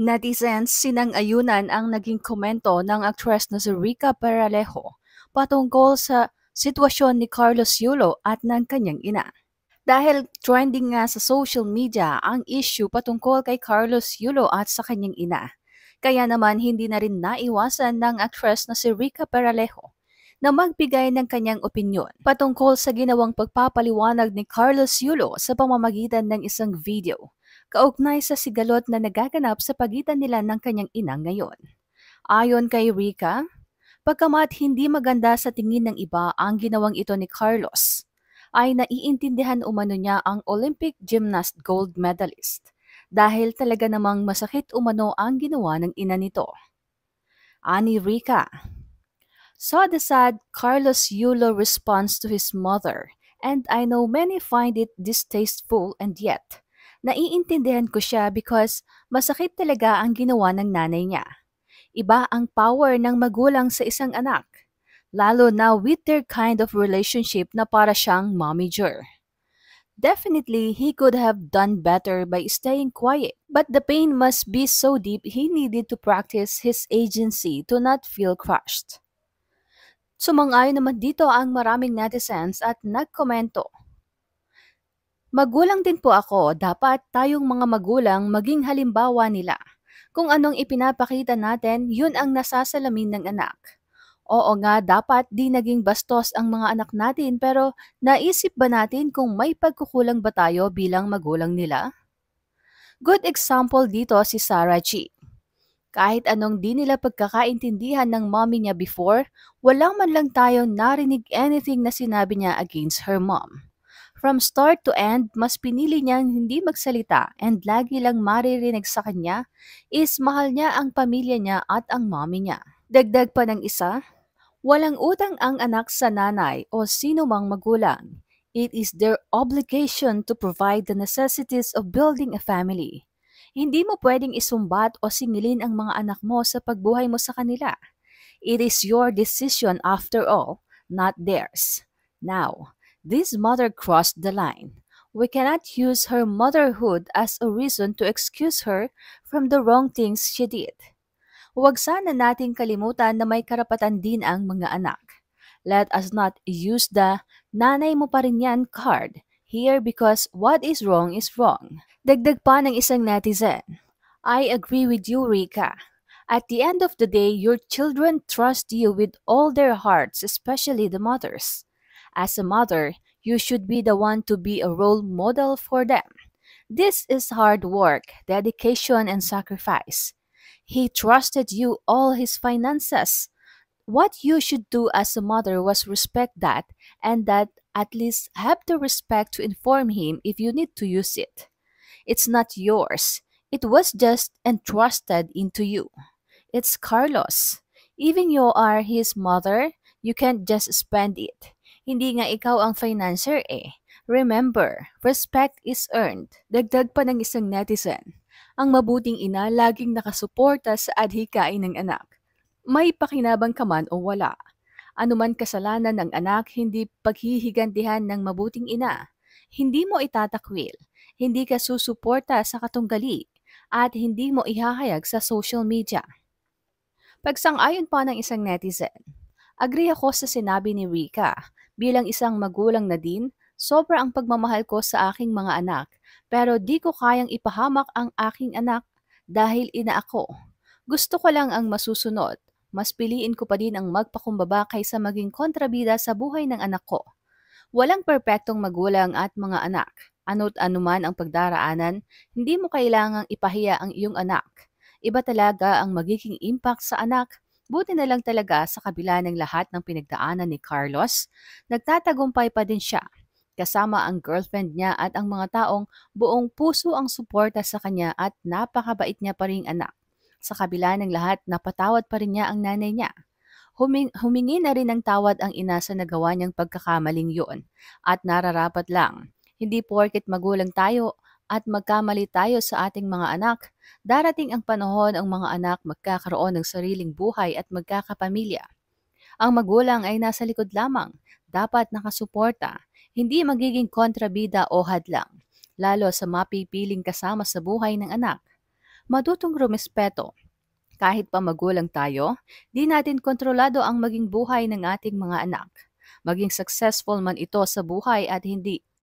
Netizens, sinang-ayunan ang naging komento ng actress na si Rica Peralejo patungkol sa sitwasyon ni Carlos Yulo at ng kanyang ina. Dahil trending nga sa social media ang issue patungkol kay Carlos Yulo at sa kanyang ina. Kaya naman hindi na rin naiwasan ng actress na si Rica Peralejo na magbigay ng kanyang opinyon patungkol sa ginawang pagpapaliwanag ni Carlos Yulo sa pamamagitan ng isang video kaugnay sa sigalot na nagaganap sa pagitan nila ng kanyang ina ngayon. Ayon kay Rika, pagkamat hindi maganda sa tingin ng iba ang ginawang ito ni Carlos, ay naiintindihan umano niya ang Olympic gymnast gold medalist dahil talaga namang masakit umano ang ginawa ng ina nito. Ani Rika, saw the sad Carlos Yulo response to his mother, and I know many find it distasteful and yet Naiintindihan ko siya because masakit talaga ang ginawa ng nanay niya. Iba ang power ng magulang sa isang anak, lalo na with their kind of relationship na para siyang momager. Definitely, he could have done better by staying quiet. But the pain must be so deep he needed to practice his agency to not feel crushed. Sumang-ayon naman dito ang maraming netizens at nagkomento Magulang din po ako, dapat tayong mga magulang maging halimbawa nila. Kung anong ipinapakita natin, yun ang nasasalamin ng anak. Oo nga, dapat di naging bastos ang mga anak natin pero naisip ba natin kung may pagkukulang ba tayo bilang magulang nila? Good example dito si Sarah G. Kahit anong di nila pagkakaintindihan ng mommy niya before, walang man lang tayong narinig anything na sinabi niya against her mom. From start to end, mas pinili niyang hindi magsalita and lagi lang maririnig sa kanya is mahal niya ang pamilya niya at ang mommy niya. Dagdag pa ng isa, walang utang ang anak sa nanay o sino mang magulang. It is their obligation to provide the necessities of building a family. Hindi mo pwedeng isumbat o singilin ang mga anak mo sa pagbuhay mo sa kanila. It is your decision after all, not theirs. Now, This mother crossed the line. We cannot use her motherhood as a reason to excuse her from the wrong things she did. Huwag sana nating kalimutan na may karapatan din ang mga anak. Let us not use the nanay mo pa rin yan card here because what is wrong is wrong. Dagdag pa ng isang netizen. I agree with you, Rika. At the end of the day, your children trust you with all their hearts, especially the mothers. As a mother, you should be the one to be a role model for them. This is hard work, dedication, and sacrifice. He trusted you all his finances. What you should do as a mother was respect that and that at least have the respect to inform him if you need to use it. It's not yours. It was just entrusted into you. It's Carlos. Even you are his mother, you can't just spend it. Hindi nga ikaw ang financier eh. Remember, respect is earned. Dagdag pa ng isang netizen. Ang mabuting ina laging nakasuporta sa adhikain ng anak. May pakinabang ka man o wala. Anuman kasalanan ng anak, hindi paghihigantihan ng mabuting ina. Hindi mo itatakwil, hindi ka susuporta sa katunggali, at hindi mo ihahayag sa social media. Pagsang-ayon pa ng isang netizen, agree ako sa sinabi ni Rika Bilang isang magulang na din, sobra ang pagmamahal ko sa aking mga anak, pero di ko kayang ipahamak ang aking anak dahil ina ako. Gusto ko lang ang masusunod. Mas piliin ko pa din ang magpakumbaba kaysa maging kontrabida sa buhay ng anak ko. Walang perpektong magulang at mga anak. Ano't anuman ang pagdaraanan, hindi mo kailangang ipahiya ang iyong anak. Iba talaga ang magiging impact sa anak Buti na lang talaga sa kabila ng lahat ng pinagdaanan ni Carlos, nagtatagumpay pa din siya kasama ang girlfriend niya at ang mga taong buong puso ang suporta sa kanya at napakabait niya pa rin anak. Sa kabila ng lahat, napatawad pa rin niya ang nanay niya. Huming- humingi na rin ng tawad ang ina sa nagawa niyang pagkakamaling yun at nararapat lang. Hindi porket magulang tayo at magkamali tayo sa ating mga anak, darating ang panahon ang mga anak magkakaroon ng sariling buhay at magkakapamilya. Ang magulang ay nasa likod lamang, dapat nakasuporta, hindi magiging kontrabida o hadlang, lalo sa mapipiling kasama sa buhay ng anak. Madutong rumespeto, kahit pa magulang tayo, di natin kontrolado ang maging buhay ng ating mga anak. Maging successful man ito sa buhay at hindi